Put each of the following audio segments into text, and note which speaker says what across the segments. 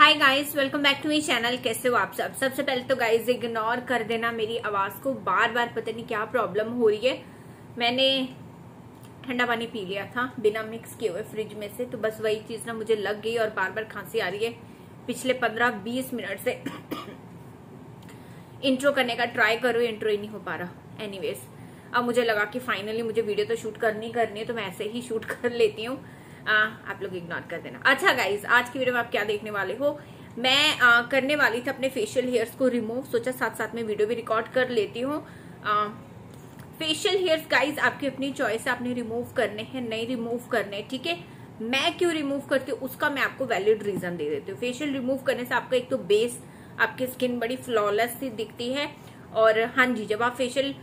Speaker 1: hi guys welcome back to my channel कैसे हो आप सब सबसे पहले तो गाइस इग्नोर कर देना मेरी आवाज़ को बार बार पता नहीं क्या प्रॉब्लम हो रही है मैंने ठंडा पानी पी लिया था बिना मिक्स किए हुए फ्रिज में से तो बस वही चीज़ ना मुझे लग गई और बार बार खांसी आ रही है पिछले पंद्रह बीस मिनट से इंट्रो करने का ट्राई करो इंट्रो ही नहीं हो पा रहा एनीवेज अब मुझे लगा कि फाइनली मुझे वीडियो तो शूट करनी करनी है तो मैं ऐसे ही शूट कर लेती हूँ आ, आप लोग इग्नोर कर देना अच्छा गाइज आज की वीडियो में आप क्या देखने वाले हो मैं आ, करने वाली थी अपने फेशियल हेयर्स को रिमूव सोचा साथ साथ में वीडियो भी रिकॉर्ड कर लेती हूँ फेशियल हेयर्स गाइज आपकी अपनी चॉइस है आपने रिमूव करने हैं नहीं रिमूव करने ठीक है मैं क्यों रिमूव करती हूँ उसका मैं आपको वैलिड रीजन दे देती हूँ फेशियल रिमूव करने से आपका एक तो बेस आपकी स्किन बड़ी फ्लॉलेस सी दिखती है और हाँ जी जब आप फेशियल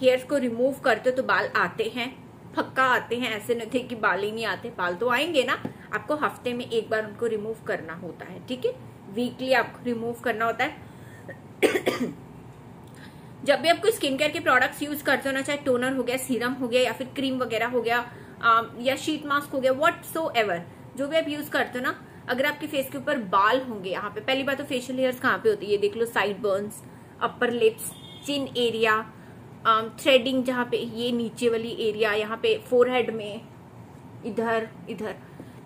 Speaker 1: हेयर्स को रिमूव करते हो तो बाल आते हैं पक्का आते हैं ऐसे नहीं थे कि बाल ही नहीं आते बाल तो आएंगे ना आपको हफ्ते में एक बार उनको रिमूव करना होता है ठीक है वीकली आपको रिमूव करना होता है जब भी आपको स्किन केयर के प्रोडक्ट्स यूज करते हो ना चाहे टोनर हो गया सीरम हो गया या फिर क्रीम वगैरह हो गया आ, um, या शीट मास्क हो गया वट सो एवर जो भी आप यूज करते हो ना अगर आपके फेस के ऊपर बाल होंगे यहाँ पे पहली बात तो फेशियल हेयर्स कहाँ पे होती है ये देख लो sideburns upper lips chin area threading um, जहाँ पे ये नीचे वाली एरिया यहाँ पे फोरहेड में इधर इधर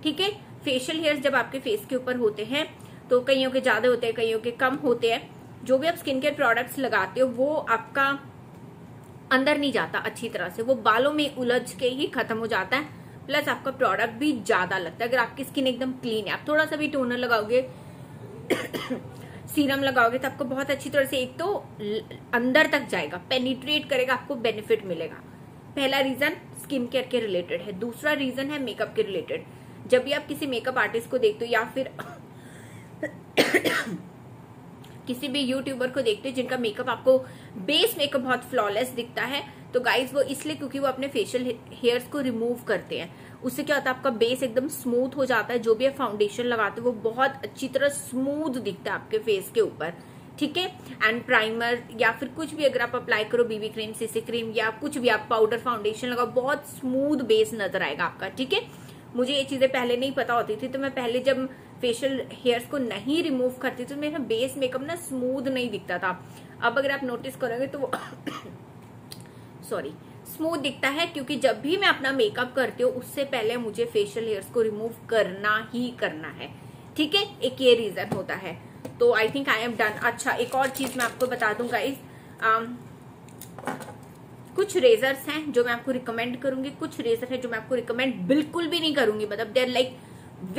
Speaker 1: ठीक है फेशियल हेयर्स जब आपके फेस के ऊपर होते हैं तो कईयों के ज्यादा होते हैं कईयों के कम होते हैं जो भी आप स्किन केयर प्रोडक्ट्स लगाते हो वो आपका अंदर नहीं जाता अच्छी तरह से वो बालों में उलझ के ही खत्म हो जाता है प्लस आपका प्रोडक्ट भी ज्यादा लगता है अगर आपकी स्किन एकदम क्लीन है आप थोड़ा सा भी टोनर लगाओगे सीरम लगाओगे तो आपको बहुत अच्छी तरह से एक तो अंदर तक जाएगा पेनिट्रेट करेगा आपको बेनिफिट मिलेगा पहला रीजन स्किन केयर के रिलेटेड है दूसरा रीजन है मेकअप के रिलेटेड जब भी आप किसी मेकअप आर्टिस्ट को देखते हो या फिर किसी भी यूट्यूबर को देखते हो जिनका मेकअप आपको बेस मेकअप बहुत फ्लॉलेस दिखता है तो गाइज वो इसलिए क्योंकि वो अपने फेशियल हेयर्स को रिमूव करते हैं उससे क्या होता है आपका बेस एकदम स्मूथ हो जाता है जो भी आप फाउंडेशन लगाते हो वो बहुत अच्छी तरह स्मूथ दिखता है आपके फेस के ऊपर ठीक है एंड प्राइमर या फिर कुछ भी अगर आप अप्लाई करो बीबी क्रीम सीसी क्रीम या कुछ भी आप पाउडर फाउंडेशन लगाओ बहुत स्मूथ बेस नजर आएगा आपका ठीक है मुझे ये चीजें पहले नहीं पता होती थी तो मैं पहले जब फेशियल हेयर्स को नहीं रिमूव करती थी तो मेरा बेस मेकअप ना स्मूद नहीं दिखता था अब अगर आप नोटिस करोगे तो सॉरी स्मूथ दिखता है क्योंकि जब भी मैं अपना मेकअप करती हूँ उससे पहले मुझे फेशियल हेयर्स को रिमूव करना ही करना है ठीक है एक ये रीजन होता है तो I think I am done अच्छा एक और चीज मैं आपको बता दूंगा इस um, कुछ रेजर्स हैं जो मैं आपको रिकमेंड करूंगी कुछ रेजर है जो मैं आपको रिकमेंड बिल्कुल भी नहीं करूंगी मतलब they are like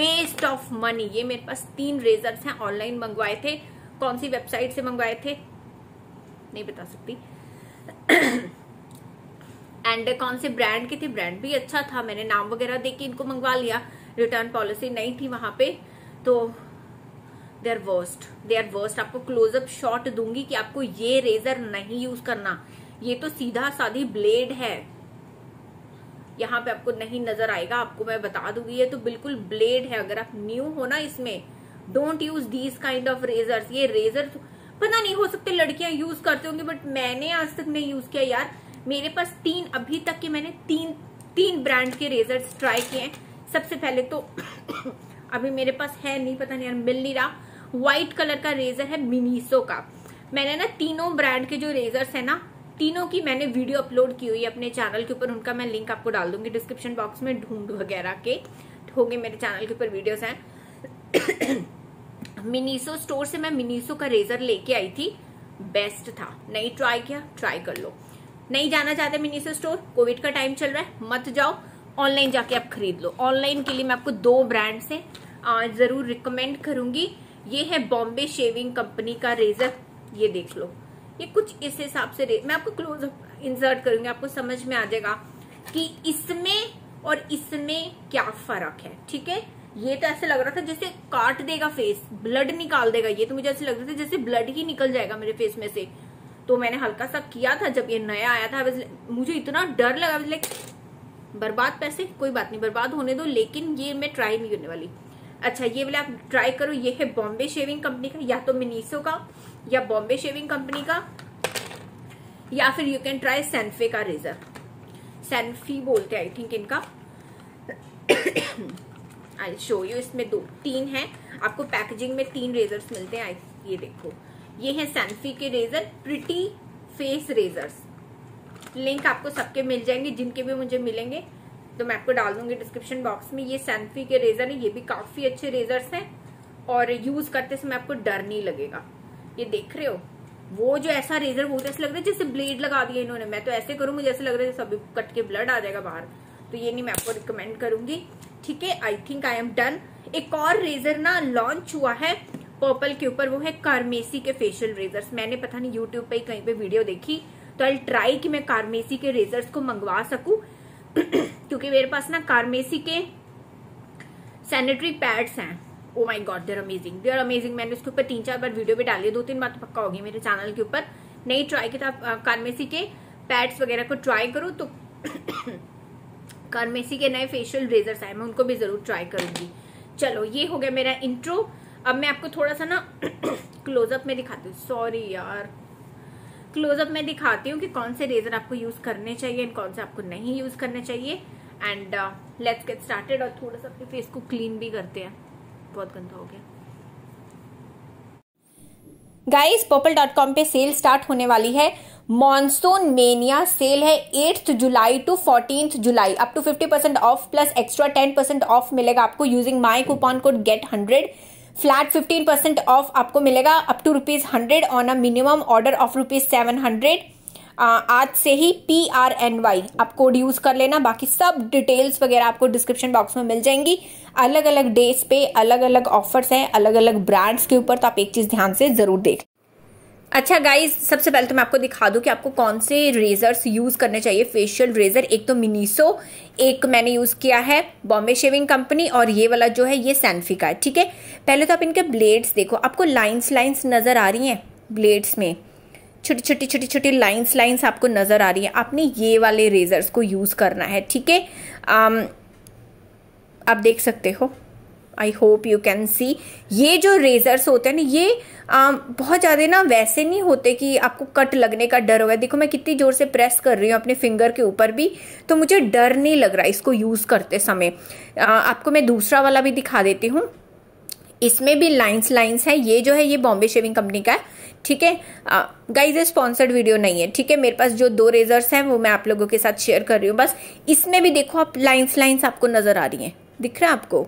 Speaker 1: waste of money ये मेरे पास तीन रेजर्स हैं ऑनलाइन मंगवाए थे कौन सी वेबसाइट से मंगवाए थे नहीं बता सकती एंड कौन से ब्रांड के थे ब्रांड भी अच्छा था मैंने नाम वगैरह देख के इनको मंगवा लिया रिटर्न पॉलिसी नहीं थी वहां पे तो they are worst they are worst आपको क्लोजअप शॉट दूंगी कि आपको ये रेजर नहीं यूज करना ये तो सीधा साधी ब्लेड है यहाँ पे आपको नहीं नजर आएगा आपको मैं बता दूंगी ये तो बिल्कुल ब्लेड है अगर आप न्यू हो ना इसमें don't use these kind of razor ये रेजर पता नहीं हो सकते लड़कियां यूज करते होंगी बट मैंने आज तक नहीं यूज किया यार मेरे पास तीन अभी तक के मैंने तीन तीन ब्रांड के रेजर ट्राई किए हैं सबसे पहले तो अभी मेरे पास है नहीं पता नहीं यार मिल नहीं रहा व्हाइट कलर का रेजर है मिनीसो का मैंने ना तीनों ब्रांड के जो रेजर्स है ना तीनों की मैंने वीडियो अपलोड की हुई है अपने चैनल के ऊपर उनका मैं लिंक आपको डाल दूंगी डिस्क्रिप्शन बॉक्स में ढूंढ वगैरह के होंगे मेरे चैनल के ऊपर वीडियोस हैं मिनीसो स्टोर से मैं मिनीसो का रेजर लेके आई थी बेस्ट था नहीं ट्राई किया ट्राई कर लो नहीं जाना चाहते मिनी से स्टोर कोविड का टाइम चल रहा है मत जाओ ऑनलाइन जाके आप खरीद लो ऑनलाइन के लिए मैं आपको दो ब्रांड से जरूर रिकमेंड करूंगी ये है बॉम्बे शेविंग कंपनी का रेजर ये देख लो ये कुछ इस हिसाब से मैं आपको क्लोज इंसर्ट करूंगी आपको समझ में आ जाएगा कि इसमें और इसमें क्या फर्क है ठीक है ये तो ऐसे लग रहा था जैसे काट देगा फेस ब्लड निकाल देगा ये तो मुझे ऐसे लग रहा था जैसे ब्लड ही निकल जाएगा मेरे फेस में से तो मैंने हल्का सा किया था जब ये नया आया था मुझे इतना डर लगा लाइक बर्बाद पैसे कोई बात नहीं बर्बाद होने दो लेकिन ये मैं ट्राई नहीं करने वाली अच्छा ये वाले आप ट्राई करो ये है बॉम्बे शेविंग कंपनी का या तो मिनीसो का या बॉम्बे शेविंग कंपनी का या फिर यू कैन ट्राई सैनफे का रेजर सैनफी बोलते आई थिंक इनका आई शो यू इसमें दो तीन है आपको पैकेजिंग में तीन रेजर्स मिलते हैं ये देखो ये है सैनफी के razor pretty face razors link आपको सबके मिल जाएंगे जिनके भी मुझे मिलेंगे तो मैं आपको डाल दूंगी डिस्क्रिप्शन बॉक्स में ये सैनफी के रेजर है ये भी काफी अच्छे रेजर्स हैं और यूज करते समय आपको डर नहीं लगेगा ये देख रहे हो वो जो ऐसा रेजर बहुत तो ऐसे लग रहा है जैसे ब्लेड लगा दिया इन्होंने मैं तो ऐसे करूँ मुझे ऐसे लग रहा है सभी कट के ब्लड आ जाएगा बाहर तो ये नहीं मैं आपको रिकमेंड करूंगी ठीक है I think I am done एक और रेजर ना लॉन्च हुआ है पर्पल के ऊपर वो है कार्मेसी के फेशियल रेजर्स मैंने पता नहीं यूट्यूब पर कहीं पे वीडियो देखी तो आई ट्राई कि मैं कार्मेसी के रेजर्स को मंगवा सकू क्योंकि मेरे पास ना कार्मेसी के सैनिटरी पैड्स हैं oh my god they're amazing they're amazing मैंने उसके ऊपर तीन चार बार वीडियो भी डाली दो तीन बार तो पक्का होगी मेरे चैनल के ऊपर नहीं ट्राई की था कार्मेसी के पैड्स वगैरह को ट्राई करो तो कार्मेसी के नए फेशियल रेजर्स आए मैं उनको भी जरूर ट्राई करूंगी चलो ये हो गया मेरा इंट्रो अब मैं आपको थोड़ा सा ना क्लोजअप में दिखाती हूँ सॉरी यार क्लोजअप में दिखाती हूँ कि कौन से रेजर आपको यूज करने चाहिए एंड कौन से आपको नहीं यूज करने चाहिए एंड लेट्स गेट स्टार्टेड और थोड़ा सा अपने फेस को क्लीन भी करते हैं बहुत गंदा हो गया गाइस पर्पल डॉट कॉम पे सेल स्टार्ट होने वाली है मॉनसून मेनिया सेल है एट्थ जुलाई टू फोर्टीन जुलाई up to fifty percent off plus extra ten percent off मिलेगा आपको using my coupon code get hundred flat fifteen percent off आपको मिलेगा up to rupees hundred on a minimum order of rupees seven hundred आज से ही P R N Y आप code use कर लेना बाकी सब डिटेल्स वगैरह आपको डिस्क्रिप्शन बॉक्स में मिल जाएंगी अलग अलग डेज पे अलग अलग ऑफर्स हैं अलग अलग ब्रांड्स के ऊपर तो आप एक चीज़ ध्यान से ज़रूर देख अच्छा गाइज सबसे पहले तो मैं आपको दिखा दूँ कि आपको कौन से रेजर्स यूज़ करने चाहिए फेशियल रेजर एक तो मिनीसो एक मैंने यूज़ किया है बॉम्बे शेविंग कंपनी और ये वाला जो है ये सैनफी का है ठीक है पहले तो आप इनके ब्लेड्स देखो आपको लाइंस लाइन्स नज़र आ रही हैं ब्लेड्स में छोटी छोटी छोटी छोटी लाइंस लाइन्स आपको नज़र आ रही है आपने ये वाले रेजर्स को यूज़ करना है ठीक है um, आप देख सकते हो I hope you can see ये जो रेजर्स होते हैं ना ये आ, um, बहुत ज़्यादा ना वैसे नहीं होते कि आपको कट लगने का डर होगा देखो मैं कितनी ज़ोर से प्रेस कर रही हूँ अपने फिंगर के ऊपर भी तो मुझे डर नहीं लग रहा इसको यूज़ करते समय आ, uh, आपको मैं दूसरा वाला भी दिखा देती हूँ इसमें भी लाइंस लाइंस है ये जो है ये बॉम्बे शेविंग कंपनी का है ठीक है गाइज uh, ये स्पॉन्सर्ड वीडियो नहीं है ठीक है मेरे पास जो दो रेजर्स हैं वो मैं आप लोगों के साथ शेयर कर रही हूँ बस इसमें भी देखो आप लाइंस लाइंस आपको नज़र आ रही हैं दिख रहा है आपको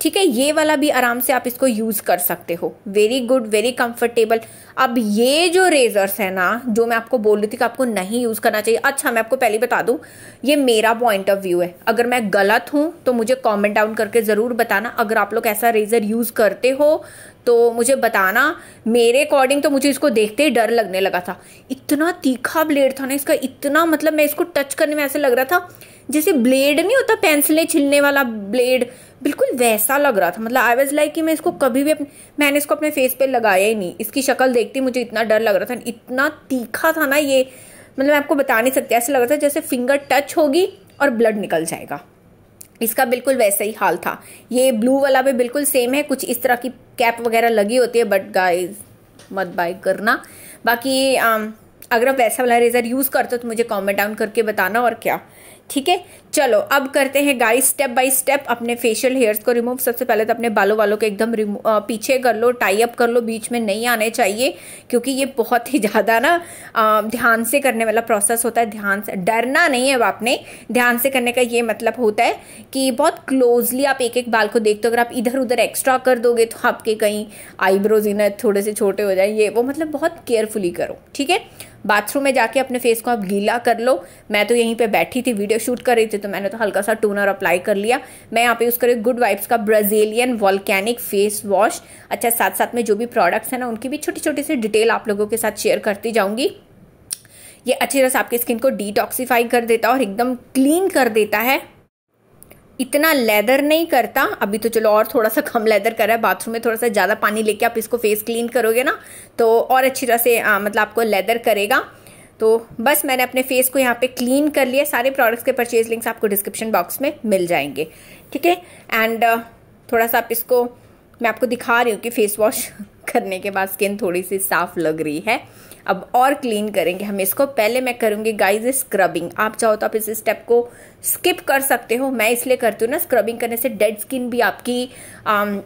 Speaker 1: ठीक है ये वाला भी आराम से आप इसको यूज़ कर सकते हो वेरी गुड वेरी कंफर्टेबल अब ये जो रेजर्स है ना जो मैं आपको बोल रही थी कि आपको नहीं यूज़ करना चाहिए अच्छा मैं आपको पहले बता दूं ये मेरा पॉइंट ऑफ व्यू है अगर मैं गलत हूं तो मुझे कमेंट डाउन करके ज़रूर बताना अगर आप लोग ऐसा रेज़र यूज़ करते हो तो मुझे बताना मेरे अकॉर्डिंग तो मुझे इसको देखते ही डर लगने लगा था इतना तीखा ब्लेड था ना इसका इतना मतलब मैं इसको टच करने में ऐसे लग रहा था जैसे ब्लेड नहीं होता पेंसिलें छिलने वाला ब्लेड बिल्कुल वैसा लग रहा था मतलब आई वॉज लाइक कि मैं इसको कभी भी अपने मैंने इसको अपने फेस पे लगाया ही नहीं इसकी शक्ल देखती मुझे इतना डर लग रहा था इतना तीखा था ना ये मतलब मैं आपको बता नहीं सकती ऐसा लग रहा था जैसे फिंगर टच होगी और ब्लड निकल जाएगा इसका बिल्कुल वैसा ही हाल था ये ब्लू वाला भी बिल्कुल सेम है कुछ इस तरह की कैप वगैरह लगी होती है बट गाइज मत बाय करना बाकी um, अगर आप वैसा वाला रेज़र यूज़ करते हो तो मुझे कॉमेंट डाउन करके बताना और क्या ठीक है चलो अब करते हैं गाइस स्टेप बाय स्टेप अपने फेशियल हेयर्स को रिमूव सबसे पहले तो अपने बालों वालों को एकदम पीछे कर लो टाई अप कर लो बीच में नहीं आने चाहिए क्योंकि ये बहुत ही ज़्यादा ना ध्यान से करने वाला प्रोसेस होता है ध्यान से डरना नहीं है अब आपने ध्यान से करने का ये मतलब होता है कि बहुत क्लोजली आप एक एक बाल को देखते हो अगर आप इधर उधर एक्स्ट्रा कर दोगे तो आपके कहीं आईब्रोज इनर थोड़े से छोटे हो जाए ये वो मतलब बहुत केयरफुली करो ठीक है बाथरूम में जाके अपने फेस को आप गीला कर लो मैं तो यहीं पे बैठी थी वीडियो शूट कर रही थी तो तो मैंने तो हल्का सा टोनर अप्लाई कर लिया मैं यहाँ पे यूज़ करी गुड वाइब्स का ब्राज़ीलियन वॉल्केनिक फेस वॉश अच्छा साथ साथ में जो भी प्रोडक्ट्स हैं ना उनकी भी छोटी छोटी सी डिटेल आप लोगों के साथ शेयर करती जाऊँगी ये अच्छी तरह से आपकी स्किन को डिटॉक्सीफाई कर देता है और एकदम क्लीन कर देता है इतना लेदर नहीं करता अभी तो चलो और थोड़ा सा कम लेदर कर रहा है बाथरूम में थोड़ा सा ज़्यादा पानी लेके आप इसको फेस क्लीन करोगे ना तो और अच्छी तरह से आ, मतलब आपको लेदर करेगा तो बस मैंने अपने फेस को यहाँ पे क्लीन कर लिया सारे प्रोडक्ट्स के परचेज लिंक्स आपको डिस्क्रिप्शन बॉक्स में मिल जाएंगे ठीक है एंड uh, थोड़ा सा आप इसको मैं आपको दिखा रही हूँ कि फेस वॉश करने के बाद स्किन थोड़ी सी साफ लग रही है अब और क्लीन करेंगे हम इसको पहले मैं करूँगी गाइज स्क्रबिंग आप चाहो तो आप इस स्टेप को स्किप कर सकते हो मैं इसलिए करती हूँ ना स्क्रबिंग करने से डेड स्किन भी आपकी आम, um,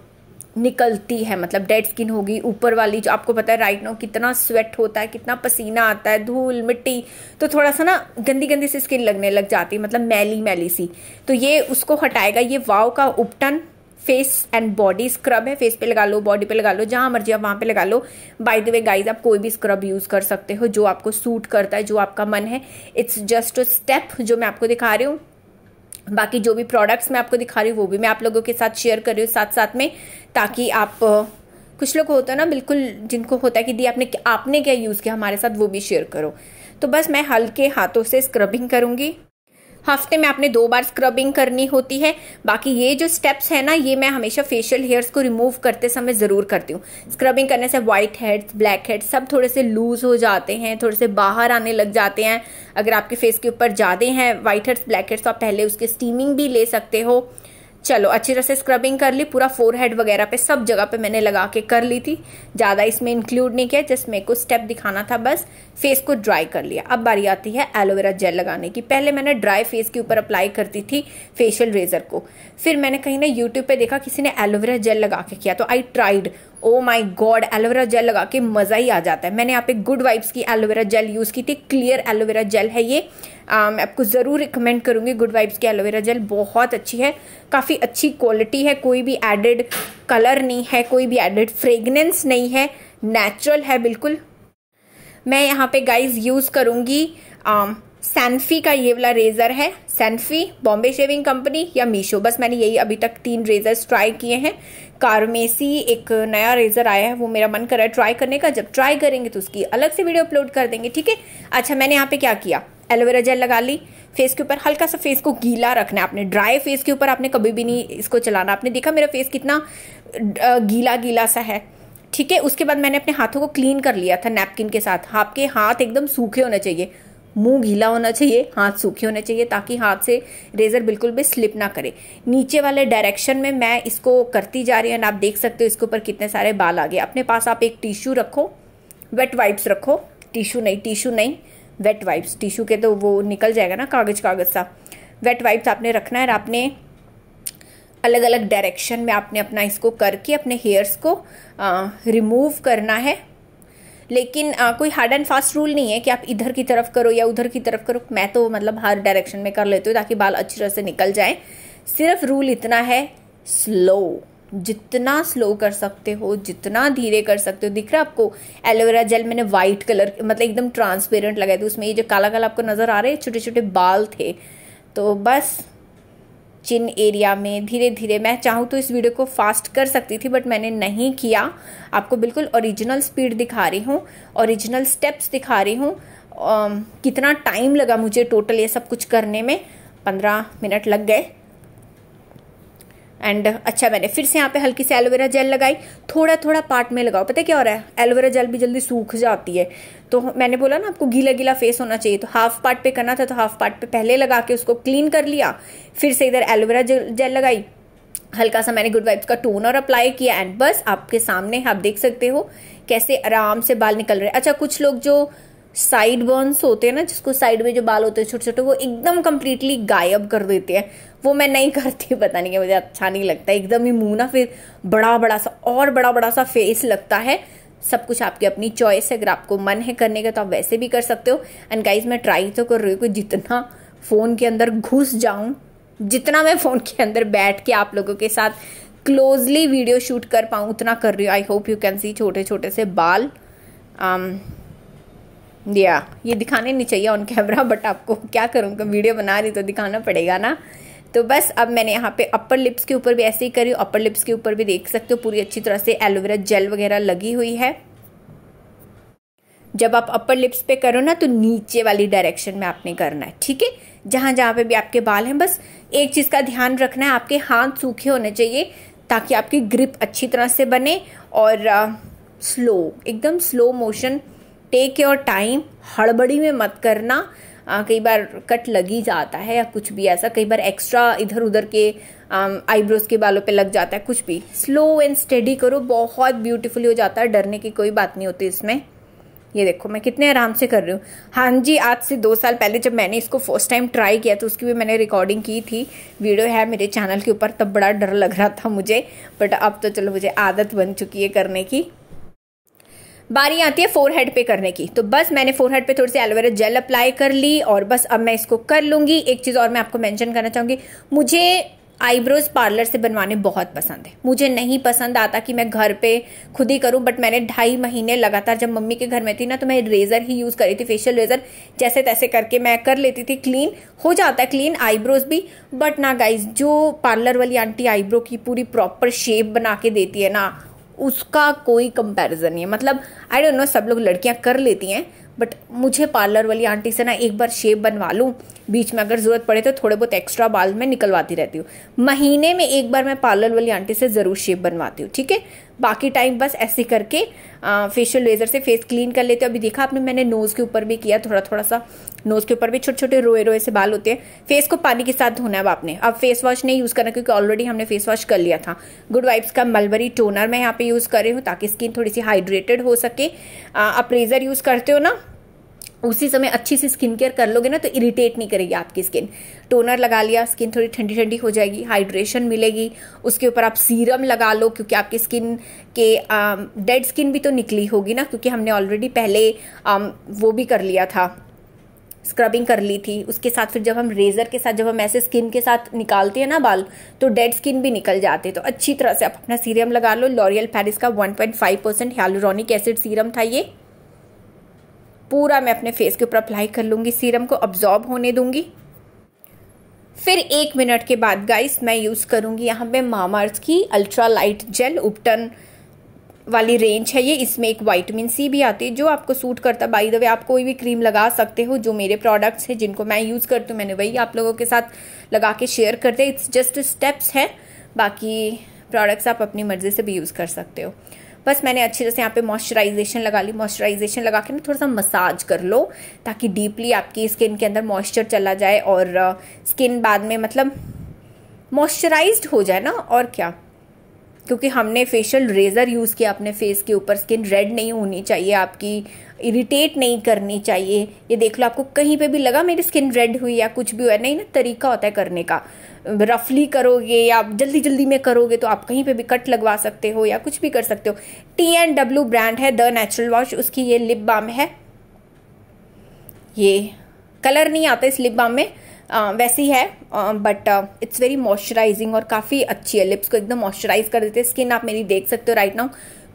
Speaker 1: निकलती है मतलब डेड स्किन होगी ऊपर वाली जो आपको पता है राइट नो कितना स्वेट होता है कितना पसीना आता है धूल मिट्टी तो थोड़ा सा ना गंदी गंदी सी स्किन लगने लग जाती है मतलब मैली मैली सी तो ये उसको हटाएगा ये वाव का उपटन फेस एंड बॉडी स्क्रब है फेस पे लगा लो बॉडी पे लगा लो जहां मर्जी आप वहां पे लगा लो बाय द वे गाइज आप कोई भी स्क्रब यूज़ कर सकते हो जो आपको सूट करता है जो आपका मन है इट्स जस्ट अ स्टेप जो मैं आपको दिखा रही हूँ बाकी जो भी प्रोडक्ट्स मैं आपको दिखा रही हूँ वो भी मैं आप लोगों के साथ शेयर कर रही हूँ साथ साथ में ताकि आप कुछ लोग होता है ना बिल्कुल जिनको होता है कि दी आपने आपने क्या यूज़ किया हमारे साथ वो भी शेयर करो तो बस मैं हल्के हाथों से स्क्रबिंग करूँगी हफ्ते में आपने दो बार स्क्रबिंग करनी होती है बाकी ये जो स्टेप्स है ना ये मैं हमेशा फेशियल हेयर्स को रिमूव करते समय ज़रूर करती हूँ स्क्रबिंग करने से व्हाइट हेड्स ब्लैक हेड्स सब थोड़े से लूज़ हो जाते हैं थोड़े से बाहर आने लग जाते हैं अगर आपके फेस के ऊपर ज़्यादा हैं वाइट हेड्स ब्लैक हेड्स तो आप पहले उसके स्टीमिंग भी ले सकते हो चलो अच्छी तरह से स्क्रबिंग कर ली पूरा फोर हेड वगैरह पे सब जगह पे मैंने लगा के कर ली थी ज़्यादा इसमें इंक्लूड नहीं किया जस्ट मेरे को स्टेप दिखाना था बस फेस को ड्राई कर लिया अब बारी आती है एलोवेरा जेल लगाने की पहले मैंने ड्राई फेस के ऊपर अप्लाई करती थी फेशियल रेजर को फिर मैंने कहीं ना यूट्यूब पे देखा किसी ने एलोवेरा जेल लगा के किया तो I tried oh my god aloe vera gel लगा के मज़ा ही आ जाता है मैंने यहाँ पे गुड वाइब्स की एलोवेरा जेल यूज़ की थी क्लियर एलोवेरा जेल है ये आ, uh, मैं आपको ज़रूर रिकमेंड करूँगी गुड वाइब्स की एलोवेरा जेल बहुत अच्छी है काफ़ी अच्छी क्वालिटी है कोई भी एडेड कलर नहीं है कोई भी एडेड फ्रेगनेंस नहीं है नेचुरल है बिल्कुल मैं यहाँ पे गाइज यूज़ करूँगी सैनफी का ये वाला रेज़र है सैनफी बॉम्बे शेविंग कंपनी या मीशो बस मैंने यही अभी तक तीन रेज़र्स ट्राई किए हैं कारमेसी एक नया रेज़र आया है वो मेरा मन कर रहा है ट्राई करने का जब ट्राई करेंगे तो उसकी अलग से वीडियो अपलोड कर देंगे ठीक है अच्छा मैंने यहाँ पे क्या किया एलोवेरा जेल लगा ली फेस के ऊपर हल्का सा फेस को गीला रखना है आपने ड्राई फेस के ऊपर आपने कभी भी नहीं इसको चलाना आपने देखा मेरा फेस कितना गीला गीला सा है ठीक है उसके बाद मैंने अपने हाथों को क्लीन कर लिया था नैपकिन के साथ आपके हाथ एकदम सूखे होने चाहिए मुंह गीला होना चाहिए हाथ सूखे होने चाहिए ताकि हाथ से रेज़र बिल्कुल भी स्लिप ना करे नीचे वाले डायरेक्शन में मैं इसको करती जा रही हूँ आप देख सकते हो इसके ऊपर कितने सारे बाल आ गए अपने पास आप एक टिश्यू रखो वेट वाइप्स रखो टिश्यू नहीं टिश्यू नहीं वेट वाइप्स टिश्यू के तो वो निकल जाएगा ना कागज़ कागज़ सा वेट वाइप्स आपने रखना है और आपने अलग अलग डायरेक्शन में आपने अपना इसको करके अपने हेयर्स को रिमूव करना है लेकिन आ, कोई हार्ड एंड फास्ट रूल नहीं है कि आप इधर की तरफ करो या उधर की तरफ करो मैं तो मतलब हर डायरेक्शन में कर लेती हूँ ताकि बाल अच्छी तरह से निकल जाए सिर्फ रूल इतना है स्लो जितना स्लो कर सकते हो जितना धीरे कर सकते हो दिख रहा है आपको एलोवेरा जेल मैंने व्हाइट कलर मतलब एकदम ट्रांसपेरेंट लगाया था उसमें ये जो काला काला आपको नज़र आ रहे छोटे छोटे बाल थे तो बस चिन एरिया में धीरे धीरे मैं चाहूँ तो इस वीडियो को फास्ट कर सकती थी बट मैंने नहीं किया आपको बिल्कुल ओरिजिनल स्पीड दिखा रही हूँ ओरिजिनल स्टेप्स दिखा रही हूँ कितना टाइम लगा मुझे टोटल ये सब कुछ करने में पंद्रह मिनट लग गए एंड अच्छा मैंने फिर से यहाँ पे हल्की सी एलोवेरा जेल लगाई थोड़ा थोड़ा पार्ट में लगाओ पता क्या हो रहा है एलोवेरा जेल भी जल्दी सूख जाती है तो मैंने बोला ना आपको गीला गीला फेस होना चाहिए तो हाफ पार्ट पे करना था तो हाफ पार्ट पे पहले लगा के उसको क्लीन कर लिया फिर से इधर एलोवेरा जेल लगाई हल्का सा मैंने गुड वाइब्स का टोनर अप्लाई किया एंड बस आपके सामने आप देख सकते हो कैसे आराम से बाल निकल रहे अच्छा कुछ लोग जो साइड बर्न्स होते हैं ना जिसको साइड में जो बाल होते हैं छोटे छोटे वो एकदम कम्प्लीटली गायब कर देते हैं वो मैं नहीं करती पता नहीं है मुझे अच्छा नहीं लगता एकदम ही मुंह ना फिर बड़ा बड़ा सा और बड़ा बड़ा सा फेस लगता है सब कुछ आपकी अपनी चॉइस है अगर आपको मन है करने का तो आप वैसे भी कर सकते हो एंड गाइज मैं ट्राई तो कर रही हूँ कि जितना फ़ोन के अंदर घुस जाऊँ जितना मैं फ़ोन के अंदर बैठ के आप लोगों के साथ क्लोजली वीडियो शूट कर पाऊँ उतना कर रही हूँ I hope you can see छोटे छोटे से बाल um, दिया ये दिखाने नहीं चाहिए ऑन कैमरा बट आपको क्या करूँ वीडियो बना रही तो दिखाना पड़ेगा ना तो बस अब मैंने यहाँ पे अपर लिप्स के ऊपर भी ऐसे ही करी अपर लिप्स के ऊपर भी देख सकते हो पूरी अच्छी तरह से एलोवेरा जेल वगैरह लगी हुई है जब आप अपर लिप्स पे करो ना तो नीचे वाली डायरेक्शन में आपने करना है ठीक है जहां जहां पे भी आपके बाल हैं बस एक चीज़ का ध्यान रखना है आपके हाथ सूखे होने चाहिए ताकि आपकी ग्रिप अच्छी तरह से बने और आ, स्लो एकदम slow motion take your time हड़बड़ी में मत करना आ, कई बार कट लग ही जाता है या कुछ भी ऐसा कई बार एक्स्ट्रा इधर उधर के आईब्रोज के बालों पे लग जाता है कुछ भी स्लो एंड स्टडी करो बहुत ब्यूटीफुल हो जाता है डरने की कोई बात नहीं होती इसमें ये देखो मैं कितने आराम से कर रही हूँ हाँ जी आज से दो साल पहले जब मैंने इसको फर्स्ट टाइम ट्राई किया तो उसकी भी मैंने रिकॉर्डिंग की थी वीडियो है मेरे चैनल के ऊपर तब बड़ा डर लग रहा था मुझे बट अब तो चलो मुझे आदत बन चुकी है करने की बारी आती है फोर हेड पे करने की तो बस मैंने फोर हेड पे थोड़ी सी एलोवेरा जेल अप्लाई कर ली और बस अब मैं इसको कर लूंगी एक चीज़ और मैं आपको मैंशन करना चाहूंगी मुझे आईब्रोज पार्लर से बनवाने बहुत पसंद है मुझे नहीं पसंद आता कि मैं घर पे खुद ही करूं बट मैंने ढाई महीने लगातार जब मम्मी के घर में थी ना तो मैं रेज़र ही यूज़ करी थी फेशियल रेज़र जैसे तैसे करके मैं कर लेती थी क्लीन हो जाता है क्लीन आईब्रोज भी बट ना गाइज जो पार्लर वाली आंटी आईब्रो की पूरी प्रॉपर शेप बना के देती है ना उसका कोई कंपैरिजन नहीं है मतलब आई डोंट नो सब लोग लड़कियां कर लेती हैं बट मुझे पार्लर वाली आंटी से ना एक बार शेप बनवा लूँ बीच में अगर ज़रूरत पड़े तो थोड़े बहुत एक्स्ट्रा बाल मैं निकलवाती रहती हूँ महीने में एक बार मैं पार्लर वाली आंटी से ज़रूर शेप बनवाती हूँ ठीक है बाकी टाइम बस ऐसे करके फेशियल लेज़र से फेस क्लीन कर लेते हो अभी देखा आपने मैंने नोज़ के ऊपर भी किया थोड़ा थोड़ा सा नोज़ के ऊपर भी छोटे छोटे रोए रोए से बाल होते हैं फेस को पानी के साथ धोना है अब आपने अब फेस वॉश नहीं यूज़ करना क्योंकि ऑलरेडी हमने फेस वॉश कर लिया था गुड वाइब्स का मलबरी टोनर मैं यहाँ पे यूज़ कर रही हूँ ताकि स्किन थोड़ी सी हाइड्रेटेड हो सके आप रेज़र यूज़ करते हो ना उसी समय अच्छी सी स्किन केयर कर लोगे ना तो इरिटेट नहीं करेगी आपकी स्किन टोनर लगा लिया स्किन थोड़ी ठंडी ठंडी हो जाएगी हाइड्रेशन मिलेगी उसके ऊपर आप सीरम लगा लो क्योंकि आपकी स्किन के डेड um, स्किन भी तो निकली होगी ना क्योंकि हमने ऑलरेडी पहले आम, um, वो भी कर लिया था स्क्रबिंग कर ली थी उसके साथ फिर जब हम रेजर के साथ जब हम ऐसे स्किन के साथ निकालते हैं ना बाल तो डेड स्किन भी निकल जाते हैं तो अच्छी तरह से आप अपना सीरम लगा लो लॉरियल पैरिस का 1.5 परसेंट हेलोरॉनिक एसिड सीरम था ये पूरा मैं अपने फेस के ऊपर अप्लाई कर लूँगी सीरम को अब्जॉर्ब होने दूंगी फिर एक मिनट के बाद गाइस मैं यूज़ करूँगी यहाँ पे मामा अर्थ की अल्ट्रा लाइट जेल उपटन वाली रेंज है ये इसमें एक वाइटमिन सी भी आती है जो आपको सूट करता है बाई द वे आप कोई भी क्रीम लगा सकते हो जो मेरे प्रोडक्ट्स हैं जिनको मैं यूज़ करती हूँ मैंने वही आप लोगों के साथ लगा के शेयर करते इट्स जस्ट स्टेप्स है बाकी प्रोडक्ट्स आप अपनी मर्ज़ी से भी यूज़ कर सकते हो बस मैंने अच्छे जैसे से यहाँ पे मॉइस्चराइजेशन लगा ली मॉइस्चराइजेशन लगा के ना थोड़ा सा मसाज कर लो ताकि डीपली आपकी स्किन के अंदर मॉइस्चर चला जाए और स्किन बाद में मतलब मॉइस्चराइज हो जाए ना और क्या क्योंकि हमने फेशियल रेज़र यूज़ किया अपने फेस के ऊपर स्किन रेड नहीं होनी चाहिए आपकी इरिटेट नहीं करनी चाहिए ये देख लो आपको कहीं पे भी लगा मेरी स्किन रेड हुई या कुछ भी हुआ नहीं ना तरीका होता है करने का रफली करोगे या जल्दी जल्दी में करोगे तो आप कहीं पे भी कट लगवा सकते हो या कुछ भी कर सकते हो टी एंड डब्ल्यू ब्रांड है द नेचुरल वॉश उसकी ये लिप बाम है ये कलर नहीं आता इस लिप बाम में आ, वैसी है बट इट्स वेरी मॉइस्चराइजिंग और काफ़ी अच्छी है लिप्स को एकदम मॉइस्चराइज कर देते हैं स्किन आप मेरी देख सकते हो राइट नाउ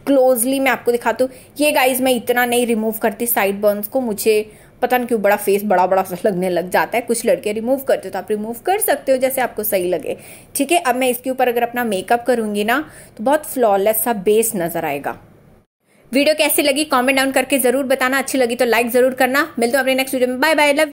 Speaker 1: क्लोजली मैं आपको दिखाती हूँ ये गाइज मैं इतना नहीं रिमूव करती साइड बर्न्स को मुझे पता नहीं क्यों बड़ा फेस बड़ा बड़ा सा लगने लग जाता है कुछ लड़के रिमूव करते हो तो आप रिमूव कर सकते हो जैसे आपको सही लगे ठीक है अब मैं इसके ऊपर अगर अपना मेकअप करूंगी ना तो बहुत फ्लॉलेस सा बेस नज़र आएगा वीडियो कैसी लगी कमेंट डाउन करके जरूर बताना अच्छी लगी तो लाइक जरूर करना मिलते हैं अपने नेक्स्ट वीडियो में बाय बाय लव